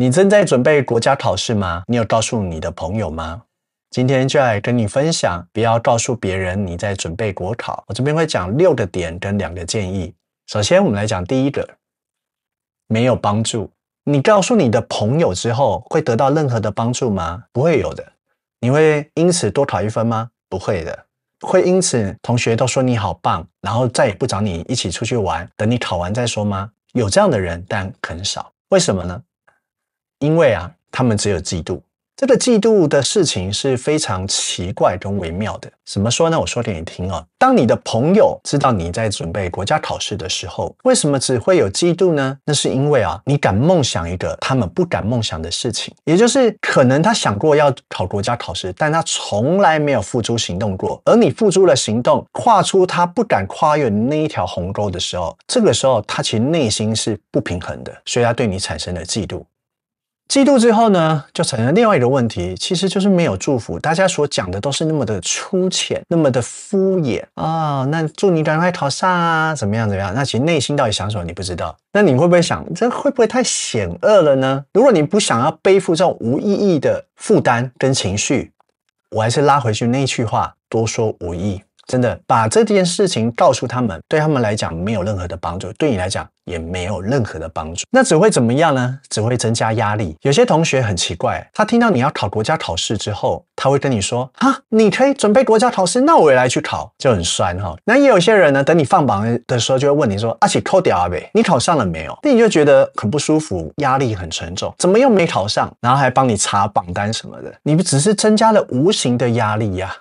你正在准备国家考试吗？你有告诉你的朋友吗？今天就来跟你分享，不要告诉别人你在准备国考。我这边会讲六个点跟两个建议。首先，我们来讲第一个，没有帮助。你告诉你的朋友之后，会得到任何的帮助吗？不会有的。你会因此多考一分吗？不会的。会因此同学都说你好棒，然后再也不找你一起出去玩，等你考完再说吗？有这样的人，但很少。为什么呢？因为啊，他们只有嫉妒。这个嫉妒的事情是非常奇怪跟微妙的。怎么说呢？我说给你听哦。当你的朋友知道你在准备国家考试的时候，为什么只会有嫉妒呢？那是因为啊，你敢梦想一个他们不敢梦想的事情，也就是可能他想过要考国家考试，但他从来没有付诸行动过。而你付诸了行动，跨出他不敢跨越那一条鸿沟的时候，这个时候他其实内心是不平衡的，所以他对你产生了嫉妒。嫉妒之后呢，就产生另外一个问题，其实就是没有祝福。大家所讲的都是那么的粗浅，那么的敷衍啊。那祝你赶快考上啊，怎么样怎么样？那其实内心到底想什么，你不知道。那你会不会想，这会不会太险恶了呢？如果你不想要背负这种无意义的负担跟情绪，我还是拉回去那一句话，多说无益。真的把这件事情告诉他们，对他们来讲没有任何的帮助，对你来讲也没有任何的帮助，那只会怎么样呢？只会增加压力。有些同学很奇怪，他听到你要考国家考试之后，他会跟你说：“啊，你可以准备国家考试，那我也来去考。”就很酸哈。那也有一些人呢，等你放榜的时候就会问你说：“阿奇扣掉阿呗，你考上了没有？”那你就觉得很不舒服，压力很沉重。怎么又没考上？然后还帮你查榜单什么的，你不只是增加了无形的压力呀。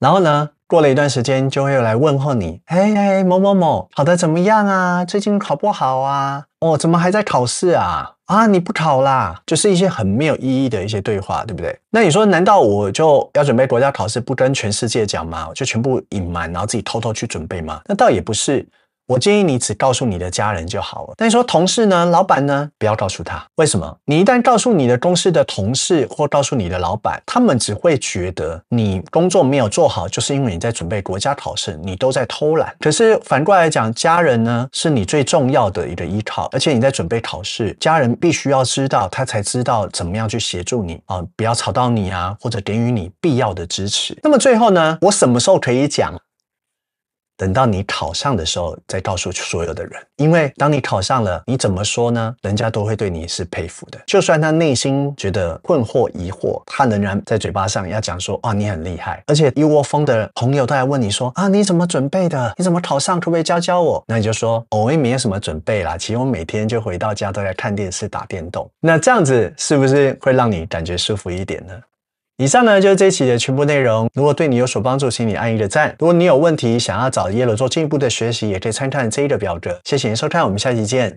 然后呢？过了一段时间，就会来问候你，哎哎，某某某，考的怎么样啊？最近考不好啊？哦，怎么还在考试啊？啊，你不考啦？就是一些很没有意义的一些对话，对不对？那你说，难道我就要准备国家考试，不跟全世界讲吗？就全部隐瞒，然后自己偷偷去准备吗？那倒也不是。我建议你只告诉你的家人就好了。但是说同事呢，老板呢，不要告诉他。为什么？你一旦告诉你的公司的同事或告诉你的老板，他们只会觉得你工作没有做好，就是因为你在准备国家考试，你都在偷懒。可是反过来讲，家人呢是你最重要的一个依靠，而且你在准备考试，家人必须要知道，他才知道怎么样去协助你啊，不要吵到你啊，或者给予你必要的支持。那么最后呢，我什么时候可以讲？等到你考上的时候，再告诉所有的人。因为当你考上了，你怎么说呢？人家都会对你是佩服的。就算他内心觉得困惑、疑惑，他仍然在嘴巴上要讲说：“啊，你很厉害。”而且一窝蜂的朋友都来问你说：“啊，你怎么准备的？你怎么考上？可不可以教教我？”那你就说：“我也没什么准备啦，其实我每天就回到家都在看电视、打电动。”那这样子是不是会让你感觉舒服一点呢？以上呢就是这一期的全部内容。如果对你有所帮助，请你按一个赞。如果你有问题想要找耶鲁做进一步的学习，也可以参看这一个表格。谢谢您收看，我们下期见。